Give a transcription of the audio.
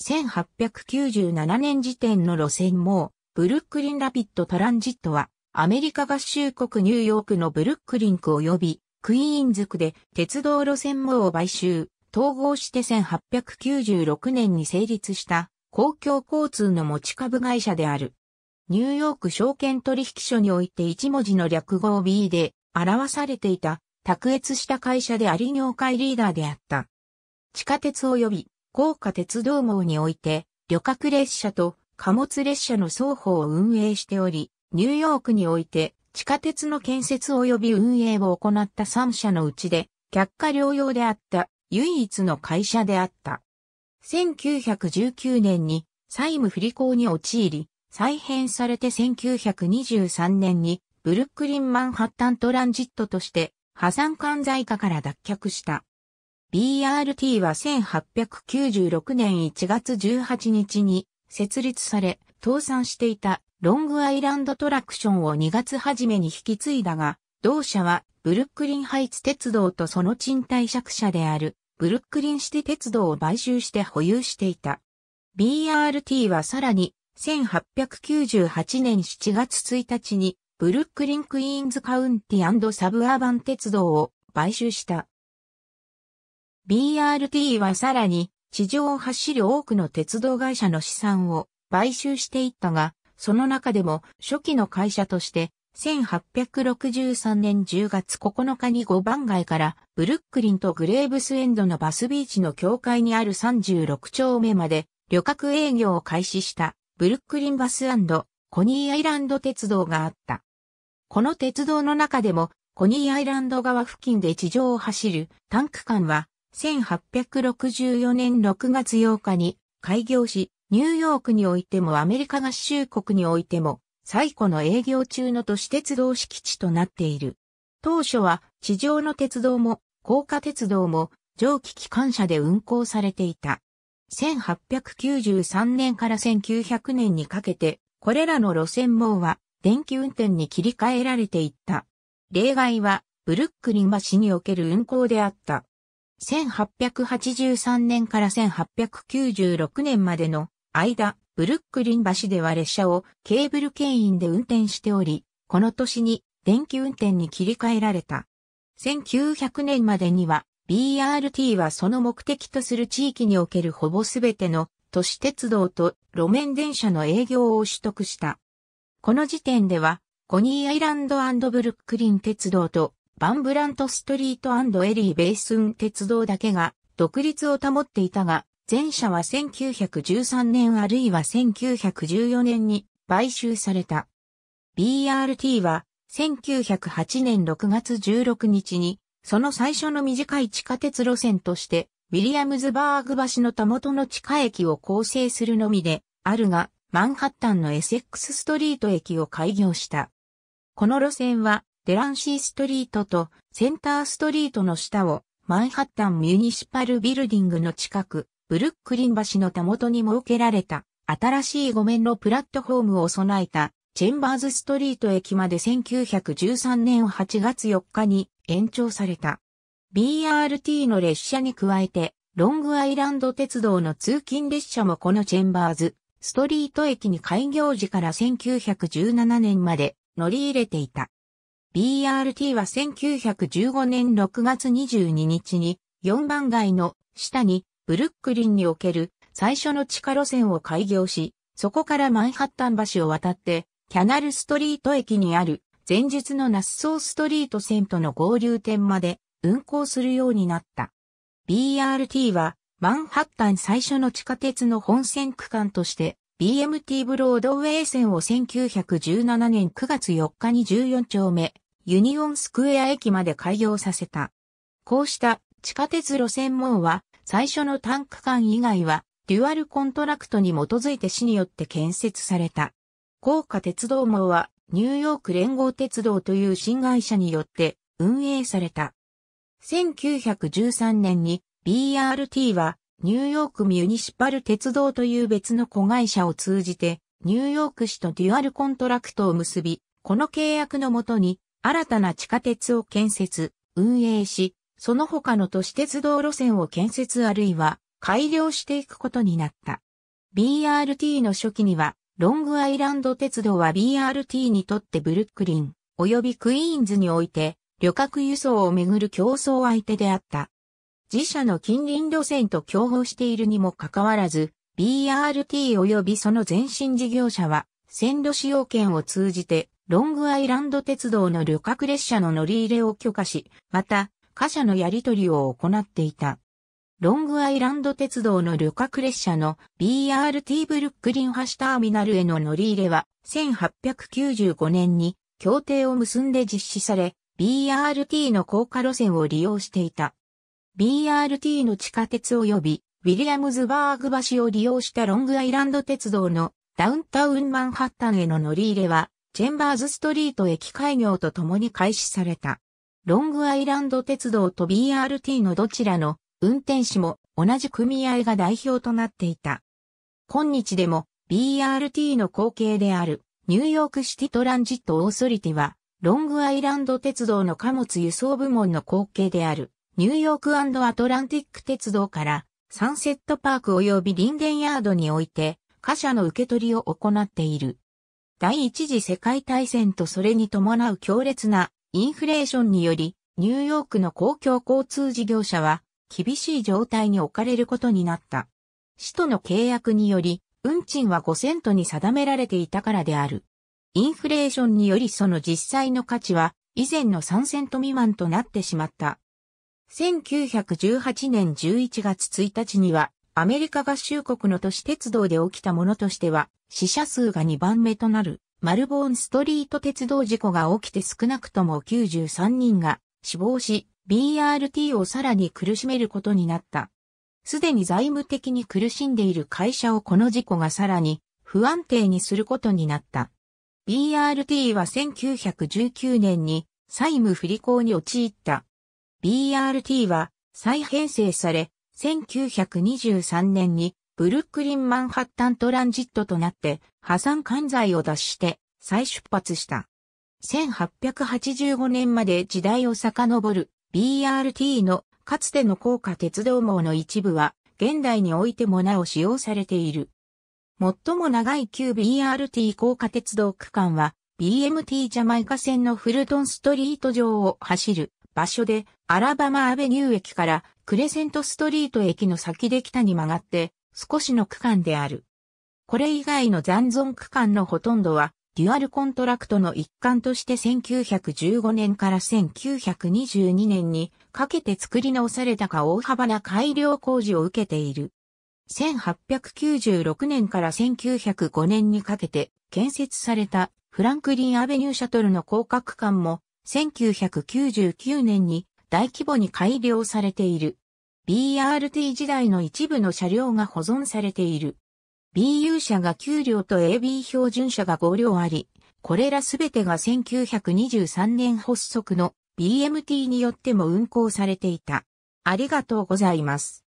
1897年時点の路線網、ブルックリンラピッドトランジットは、アメリカ合衆国ニューヨークのブルックリンク及び、クイーンズクで鉄道路線網を買収、統合して1896年に成立した公共交通の持ち株会社である。ニューヨーク証券取引所において一文字の略語 B で表されていた卓越した会社であり業界リーダーであった。地下鉄及び豪華鉄道網において、旅客列車と貨物列車の双方を運営しており、ニューヨークにおいて地下鉄の建設及び運営を行った3社のうちで、却下療養であった唯一の会社であった。1919年に債務不履行に陥り、再編されて1923年にブルックリン・マンハッタントランジットとして破産管財課から脱却した。BRT は1896年1月18日に設立され、倒産していたロングアイランドトラクションを2月初めに引き継いだが、同社はブルックリンハイツ鉄道とその賃貸借者であるブルックリンシテ鉄道を買収して保有していた。BRT はさらに1898年7月1日にブルックリンクイーンズカウンティサブアーバン鉄道を買収した。BRT はさらに地上を走る多くの鉄道会社の資産を買収していったが、その中でも初期の会社として1863年10月9日に5番街からブルックリンとグレーブスエンドのバスビーチの境界にある36丁目まで旅客営業を開始したブルックリンバスコニーアイランド鉄道があった。この鉄道の中でもコニーアイランド側付近で地上を走るタンク間は1864年6月8日に開業し、ニューヨークにおいてもアメリカ合衆国においても最古の営業中の都市鉄道敷地となっている。当初は地上の鉄道も高架鉄道も蒸気機関車で運行されていた。1893年から1900年にかけて、これらの路線網は電気運転に切り替えられていった。例外は、ブルックリン橋における運行であった。1883年から1896年までの間、ブルックリン橋では列車をケーブル牽引で運転しており、この年に電気運転に切り替えられた。1900年までには BRT はその目的とする地域におけるほぼすべての都市鉄道と路面電車の営業を取得した。この時点では、コニーアイランドブルックリン鉄道とバンブラントストリートエリー・ベースン鉄道だけが独立を保っていたが、前者は1913年あるいは1914年に買収された。BRT は1908年6月16日に、その最初の短い地下鉄路線として、ウィリアムズバーグ橋のたもとの地下駅を構成するのみで、あるが、マンハッタンのエセックスストリート駅を開業した。この路線は、デランシーストリートとセンターストリートの下をマンハッタンミュニシパルビルディングの近く、ブルックリン橋のたもとに設けられた新しい5面のプラットフォームを備えたチェンバーズストリート駅まで1913年8月4日に延長された。BRT の列車に加えて、ロングアイランド鉄道の通勤列車もこのチェンバーズ、ストリート駅に開業時から1917年まで乗り入れていた。BRT は1915年6月22日に4番街の下にブルックリンにおける最初の地下路線を開業し、そこからマンハッタン橋を渡ってキャナルストリート駅にある前日のナッソーストリート線との合流点まで運行するようになった。BRT はマンハッタン最初の地下鉄の本線区間として BMT ブロードウェイ線を1917年9月4日に14丁目ユニオンスクエア駅まで開業させた。こうした地下鉄路線網は最初のタンク間以外はデュアルコントラクトに基づいて市によって建設された。高架鉄道網はニューヨーク連合鉄道という新会社によって運営された。1913年に BRT はニューヨークミュニシパル鉄道という別の子会社を通じてニューヨーク市とデュアルコントラクトを結び、この契約のもとに新たな地下鉄を建設、運営し、その他の都市鉄道路線を建設あるいは改良していくことになった。BRT の初期には、ロングアイランド鉄道は BRT にとってブルックリン、及びクイーンズにおいて、旅客輸送をめぐる競争相手であった。自社の近隣路線と競合しているにもかかわらず、BRT 及びその前身事業者は、線路使用権を通じて、ロングアイランド鉄道の旅客列車の乗り入れを許可し、また、貨車のやり取りを行っていた。ロングアイランド鉄道の旅客列車の BRT ブルックリン橋ターミナルへの乗り入れは1895年に協定を結んで実施され BRT の高架路線を利用していた。BRT の地下鉄及びウィリアムズバーグ橋を利用したロングアイランド鉄道のダウンタウンマンハッタンへの乗り入れは、チェンバーズストリート駅開業とともに開始された。ロングアイランド鉄道と BRT のどちらの運転士も同じ組合が代表となっていた。今日でも BRT の後継であるニューヨークシティトランジットオーソリティはロングアイランド鉄道の貨物輸送部門の後継であるニューヨークアトランティック鉄道からサンセットパーク及びリンデンヤードにおいて貨車の受け取りを行っている。第一次世界大戦とそれに伴う強烈なインフレーションにより、ニューヨークの公共交通事業者は厳しい状態に置かれることになった。市との契約により、運賃は5セントに定められていたからである。インフレーションによりその実際の価値は以前の3セント未満となってしまった。1918年11月1日にはアメリカ合衆国の都市鉄道で起きたものとしては、死者数が2番目となる、マルボーンストリート鉄道事故が起きて少なくとも93人が死亡し、BRT をさらに苦しめることになった。すでに財務的に苦しんでいる会社をこの事故がさらに不安定にすることになった。BRT は1919年に債務不履行に陥った。BRT は再編成され、1923年にブルックリン・マンハッタントランジットとなって、破産管財を脱して再出発した。1885年まで時代を遡る BRT のかつての高架鉄道網の一部は現代においてもなお使用されている。最も長い旧 BRT 高架鉄道区間は BMT ジャマイカ線のフルトンストリート上を走る場所でアラバマアベニュー駅からクレセントストリート駅の先で北に曲がって、少しの区間である。これ以外の残存区間のほとんどは、デュアルコントラクトの一環として1915年から1922年にかけて作り直されたか大幅な改良工事を受けている。1896年から1905年にかけて建設されたフランクリンアベニューシャトルの広角間も1999年に大規模に改良されている。BRT 時代の一部の車両が保存されている。BU 車が9両と AB 標準車が5両あり、これらすべてが1923年発足の BMT によっても運行されていた。ありがとうございます。